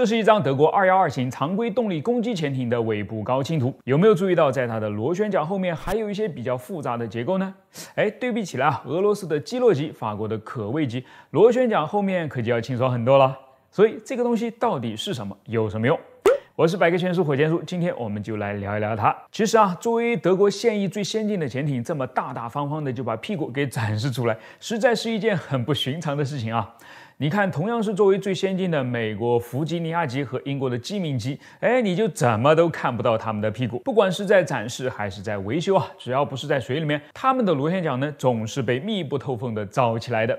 这是一张德国二幺二型常规动力攻击潜艇的尾部高清图，有没有注意到，在它的螺旋桨后面还有一些比较复杂的结构呢？哎，对比起来啊，俄罗斯的基洛级、法国的可畏级螺旋桨后面可就要清爽很多了。所以这个东西到底是什么，有什么用？我是百科全书火箭叔，今天我们就来聊一聊它。其实啊，作为德国现役最先进的潜艇，这么大大方方的就把屁股给展示出来，实在是一件很不寻常的事情啊。你看，同样是作为最先进的美国弗吉尼亚级和英国的基敏级，哎，你就怎么都看不到他们的屁股。不管是在展示还是在维修啊，只要不是在水里面，他们的螺旋桨呢，总是被密不透风的罩起来的。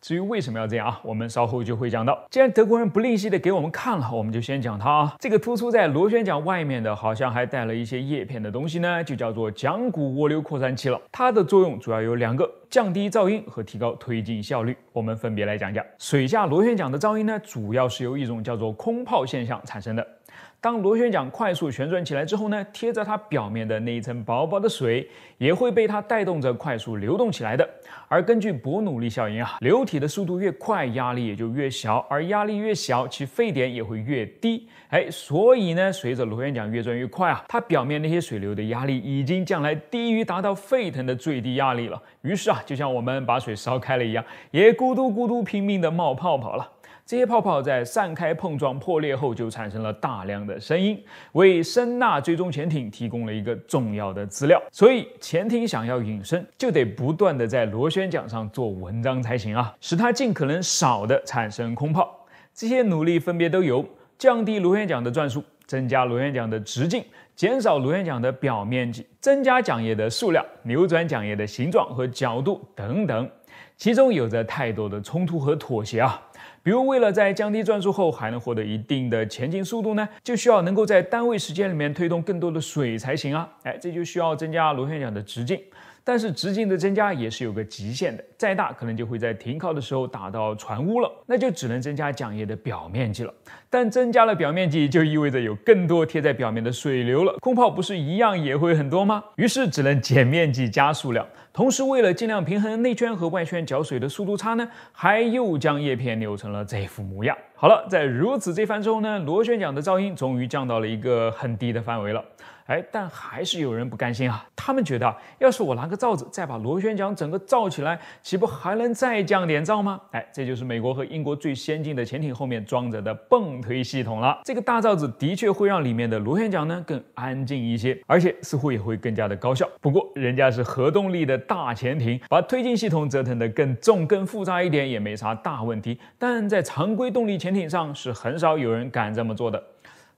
至于为什么要这样啊，我们稍后就会讲到。既然德国人不吝惜的给我们看了，我们就先讲它啊。这个突出在螺旋桨外面的，好像还带了一些叶片的东西呢，就叫做桨毂涡流扩散器了。它的作用主要有两个：降低噪音和提高推进效率。我们分别来讲讲。水下螺旋桨的噪音呢，主要是由一种叫做空泡现象产生的。当螺旋桨快速旋转起来之后呢，贴着它表面的那一层薄薄的水也会被它带动着快速流动起来的。而根据伯努利效应啊，流体的速度越快，压力也就越小，而压力越小，其沸点也会越低。哎，所以呢，随着螺旋桨越转越快啊，它表面那些水流的压力已经降来低于达到沸腾的最低压力了。于是啊，就像我们把水烧开了一样，也咕嘟咕嘟拼命的冒泡泡了。这些泡泡在散开、碰撞、破裂后，就产生了大量的声音，为声呐追踪潜艇提供了一个重要的资料。所以，潜艇想要隐身，就得不断的在螺旋桨上做文章才行啊，使它尽可能少的产生空泡。这些努力分别都有降低螺旋桨的转速、增加螺旋桨的直径、减少螺旋桨的表面积、增加桨叶的数量、扭转桨叶的形状和角度等等，其中有着太多的冲突和妥协啊。比如，为了在降低转速后还能获得一定的前进速度呢，就需要能够在单位时间里面推动更多的水才行啊！哎，这就需要增加螺旋桨的直径。但是直径的增加也是有个极限的，再大可能就会在停靠的时候打到船坞了，那就只能增加桨叶的表面积了。但增加了表面积就意味着有更多贴在表面的水流了，空泡不是一样也会很多吗？于是只能减面积加数量。同时为了尽量平衡内圈和外圈搅水的速度差呢，还又将叶片扭成了这副模样。好了，在如此这番之后呢，螺旋桨的噪音终于降到了一个很低的范围了。哎，但还是有人不甘心啊！他们觉得，要是我拿个罩子，再把螺旋桨整个罩起来，岂不还能再降点噪吗？哎，这就是美国和英国最先进的潜艇后面装着的泵推系统了。这个大罩子的确会让里面的螺旋桨呢更安静一些，而且似乎也会更加的高效。不过，人家是核动力的大潜艇，把推进系统折腾的更重、更复杂一点也没啥大问题。但在常规动力潜艇上，是很少有人敢这么做的。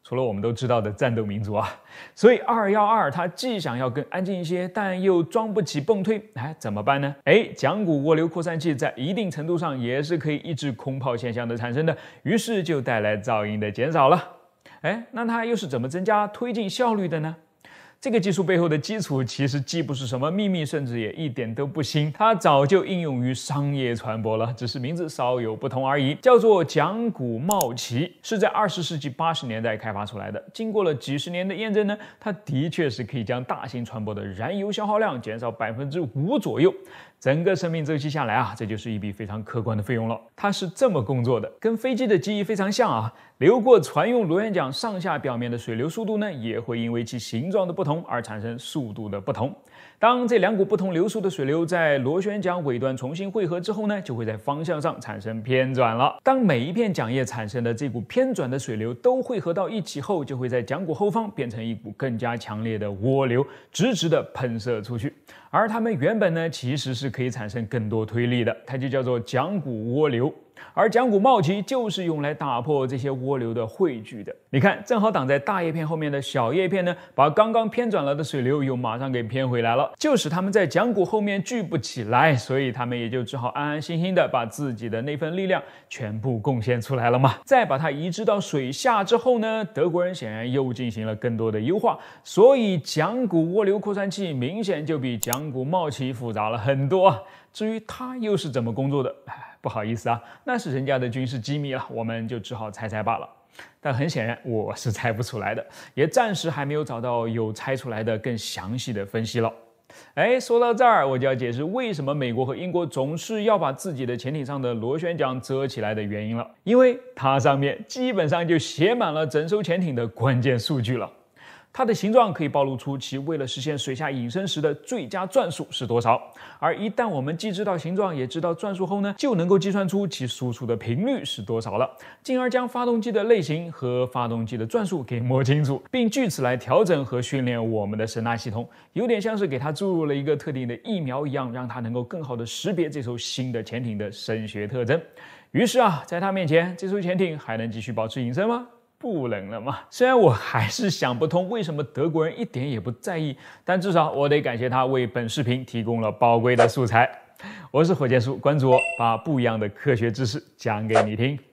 除了我们都知道的战斗民族啊，所以二幺二它既想要更安静一些，但又装不起泵推，哎，怎么办呢？哎，桨毂涡流扩散器在一定程度上也是可以抑制空泡现象的产生的，于是就带来噪音的减少了。哎，那它又是怎么增加推进效率的呢？这个技术背后的基础其实既不是什么秘密，甚至也一点都不新。它早就应用于商业船舶了，只是名字稍有不同而已。叫做桨古帽鳍，是在二十世纪八十年代开发出来的。经过了几十年的验证呢，它的确是可以将大型船舶的燃油消耗量减少百分之五左右。整个生命周期下来啊，这就是一笔非常可观的费用了。它是这么工作的，跟飞机的机翼非常像啊。流过船用螺旋桨上下表面的水流速度呢，也会因为其形状的不同。而产生速度的不同。当这两股不同流速的水流在螺旋桨尾端重新汇合之后呢，就会在方向上产生偏转了。当每一片桨叶产生的这股偏转的水流都汇合到一起后，就会在桨骨后方变成一股更加强烈的涡流，直直的喷射出去。而它们原本呢，其实是可以产生更多推力的，它就叫做桨骨涡流。而桨骨帽旗就是用来打破这些涡流的汇聚的。你看，正好挡在大叶片后面的小叶片呢，把刚刚偏转了的水流又马上给偏回来了。就是他们在桨古后面聚不起来，所以他们也就只好安安心心的把自己的那份力量全部贡献出来了嘛。再把它移植到水下之后呢，德国人显然又进行了更多的优化，所以桨古涡流扩散器明显就比讲古冒起复杂了很多。至于它又是怎么工作的，不好意思啊，那是人家的军事机密了，我们就只好猜猜罢了。但很显然我是猜不出来的，也暂时还没有找到有猜出来的更详细的分析了。哎，说到这儿，我就要解释为什么美国和英国总是要把自己的潜艇上的螺旋桨遮起来的原因了，因为它上面基本上就写满了整艘潜艇的关键数据了。它的形状可以暴露出其为了实现水下隐身时的最佳转速是多少。而一旦我们既知道形状，也知道转速后呢，就能够计算出其输出的频率是多少了，进而将发动机的类型和发动机的转速给摸清楚，并据此来调整和训练我们的声呐系统，有点像是给它注入了一个特定的疫苗一样，让它能够更好的识别这艘新的潜艇的声学特征。于是啊，在它面前，这艘潜艇还能继续保持隐身吗？不冷了吗？虽然我还是想不通为什么德国人一点也不在意，但至少我得感谢他为本视频提供了宝贵的素材。我是火箭叔，关注我，把不一样的科学知识讲给你听。